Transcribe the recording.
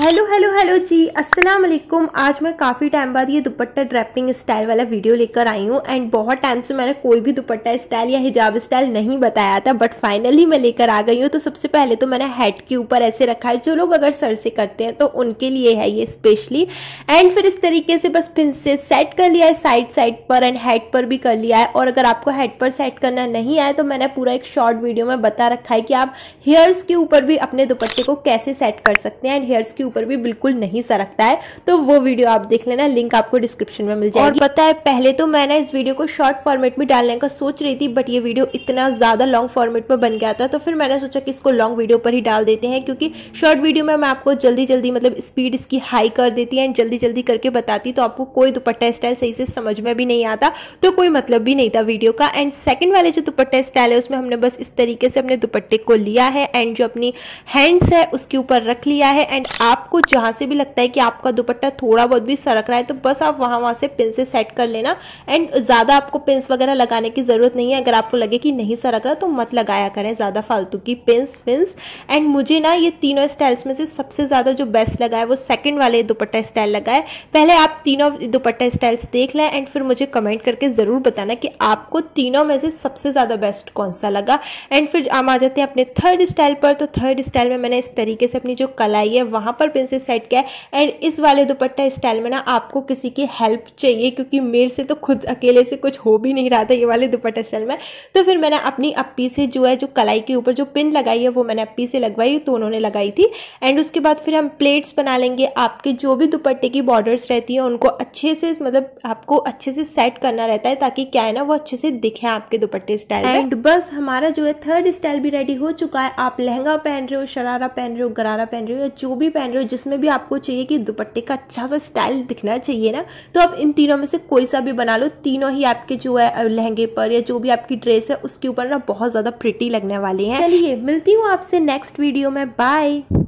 hello hello hello जी अस्सलाम वालेकुम आज मैं काफ़ी टाइम बाद ये दुपट्टा ड्रैपिंग स्टाइल वाला वीडियो लेकर आई हूँ एंड बहुत टाइम से मैंने कोई भी दुपट्टा स्टाइल या हिजाब स्टाइल नहीं बताया था बट फाइनली मैं लेकर आ गई हूँ तो सबसे पहले तो मैंने हेड के ऊपर ऐसे रखा है जो लोग अगर सर से करते हैं तो उनके लिए है ये स्पेशली एंड फिर इस तरीके से बस पिन से सेट कर लिया है साइड साइड पर एंड हेड पर भी कर लिया है और अगर आपको हेड पर सेट करना नहीं आया तो मैंने पूरा एक शॉर्ट वीडियो में बता रखा है कि आप हेयर्स के ऊपर भी अपने दुपट्टे को कैसे सेट कर सकते हैं एंड हेयर्स के ऊपर भी बिल्कुल नहीं सरकता है तो वो वीडियो आप देख लेना लिंक आपको डिस्क्रिप्शन में मिल जाएगी और पता है पहले तो मैं ना इस वीडियो को शॉर्ट फॉर्मेट में डालने का सोच रही थी बट ये वीडियो इतना ज़्यादा लॉन्ग फॉर्मेट में बन गया था तो फिर मैंने सोचा कि इसको लॉन्ग वीडियो पर ही डाल देते हैं क्योंकि शॉर्ट वीडियो में मैं आपको जल्दी जल्दी मतलब स्पीड इसकी हाई कर देती है एंड जल्दी जल्दी करके बताती तो आपको कोई दुपट्टा स्टाइल सही से समझ में भी नहीं आता तो कोई मतलब भी नहीं था वीडियो का एंड सेकंड वाले जो दुपट्टा स्टाइल है उसमें हमने बस इस तरीके से अपने दुपट्टे को लिया है एंड जो अपनी हैंड्स है उसके ऊपर रख लिया है एंड आप आपको जहाँ से भी लगता है कि आपका दुपट्टा थोड़ा बहुत भी सरक रहा है तो बस आप वहाँ वहाँ से पिन से सेट कर लेना एंड ज़्यादा आपको पिंस वगैरह लगाने की ज़रूरत नहीं है अगर आपको लगे कि नहीं सरक रहा तो मत लगाया करें ज़्यादा फालतू की पिंस विन्स एंड मुझे ना ये तीनों स्टाइल्स में से सबसे ज़्यादा जो बेस्ट लगा है वो सेकेंड वाले दुपट्टा स्टाइल लगा है पहले आप तीनों दुपट्टा स्टाइल्स देख लें एंड फिर मुझे कमेंट करके ज़रूर बताना कि आपको तीनों में से सबसे ज़्यादा बेस्ट कौन सा लगा एंड फिर हम आ जाते हैं अपने थर्ड स्टाइल पर तो थर्ड स्टाइल में मैंने इस तरीके से अपनी जो कलाई है वहाँ पर प्रॉपर प्रिंसेस सेट किया है एंड इस वाले दुपट्टा स्टाइल में ना आपको किसी की हेल्प चाहिए क्योंकि मेरे से तो खुद अकेले से कुछ हो भी नहीं रहा था ये वाले दुपट्टा स्टाइल में तो फिर मैंने अपनी अप्पी से जो है जो कलाई के ऊपर जो पिन लगाई है वो मैंने अप्पी से लगवाई तो उन्होंने लगाई थी एंड उसके बाद फिर हम प्लेट्स बना लेंगे आपके जो भी दुपट्टे की बॉर्डर्स रहती हैं उनको अच्छे से मतलब आपको अच्छे से सेट करना रहता है ताकि क्या है ना वो अच्छे से दिखे आपके दुपट्टे स्टाइल एंड बस हमारा जो है थर्ड स्टाइल भी रेडी हो चुका है आप लहंगा पहन रहे हो शरारा पहन रहे हो गरारा पहन रहे हो या जो भी पहन डिज़ाइनर जिसमें भी आपको चाहिए कि दुपट्टे का अच्छा सा स्टाइल दिखना चाहिए ना तो आप इन तीनों में से कोई सा भी बना लो तीनों ही आपके जो है लहंगे पर या जो भी आपकी ड्रेस है उसके ऊपर ना बहुत ज़्यादा प्रिटी लगने वाले है चलिए मिलती हूँ आपसे नेक्स्ट वीडियो में बाय